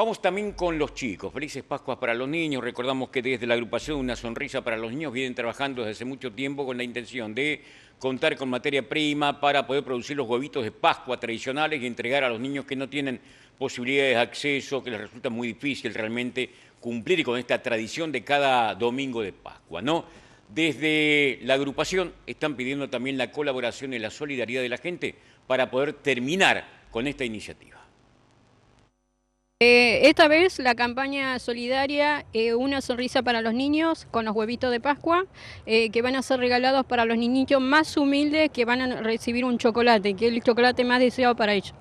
Vamos también con los chicos. Felices Pascuas para los niños. Recordamos que desde la agrupación Una Sonrisa para los Niños vienen trabajando desde hace mucho tiempo con la intención de contar con materia prima para poder producir los huevitos de Pascua tradicionales y entregar a los niños que no tienen posibilidades de acceso, que les resulta muy difícil realmente cumplir con esta tradición de cada domingo de Pascua, ¿no? Desde la agrupación están pidiendo también la colaboración y la solidaridad de la gente para poder terminar con esta iniciativa. Eh, esta vez la campaña solidaria eh, Una sonrisa para los niños con los huevitos de Pascua, eh, que van a ser regalados para los niñitos más humildes que van a recibir un chocolate, que es el chocolate más deseado para ellos.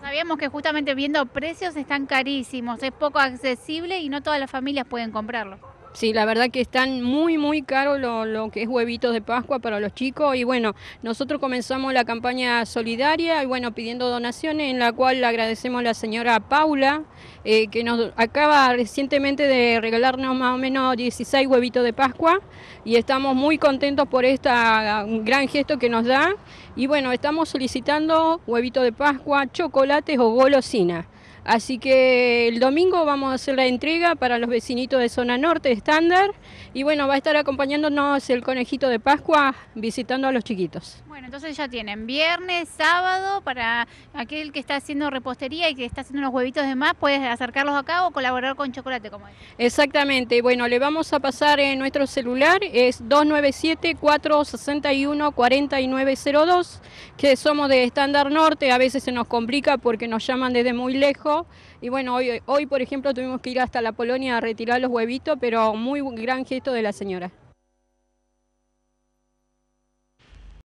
sabíamos que justamente viendo precios están carísimos, es poco accesible y no todas las familias pueden comprarlo. Sí, la verdad que están muy, muy caros lo, que es huevitos de Pascua para los chicos. Y bueno, nosotros comenzamos la campaña solidaria y bueno, pidiendo donaciones, en la cual agradecemos a la señora Paula, eh, que nos acaba recientemente de regalarnos más o menos 16 huevitos de Pascua. Y estamos muy contentos por este gran gesto que nos da. Y bueno, estamos solicitando huevitos de Pascua, chocolates o golosinas. Así que el domingo vamos a hacer la entrega para los vecinitos de zona norte estándar y bueno, va a estar acompañándonos el conejito de Pascua visitando a los chiquitos. Bueno, entonces ya tienen viernes, sábado, para aquel que está haciendo repostería y que está haciendo los huevitos de más, puedes acercarlos acá o colaborar con chocolate como es. Exactamente, bueno, le vamos a pasar en nuestro celular, es 297-461-4902, que somos de estándar norte, a veces se nos complica porque nos llaman desde muy lejos. Y bueno, hoy, hoy por ejemplo tuvimos que ir hasta la Polonia a retirar los huevitos, pero muy gran gesto de la señora.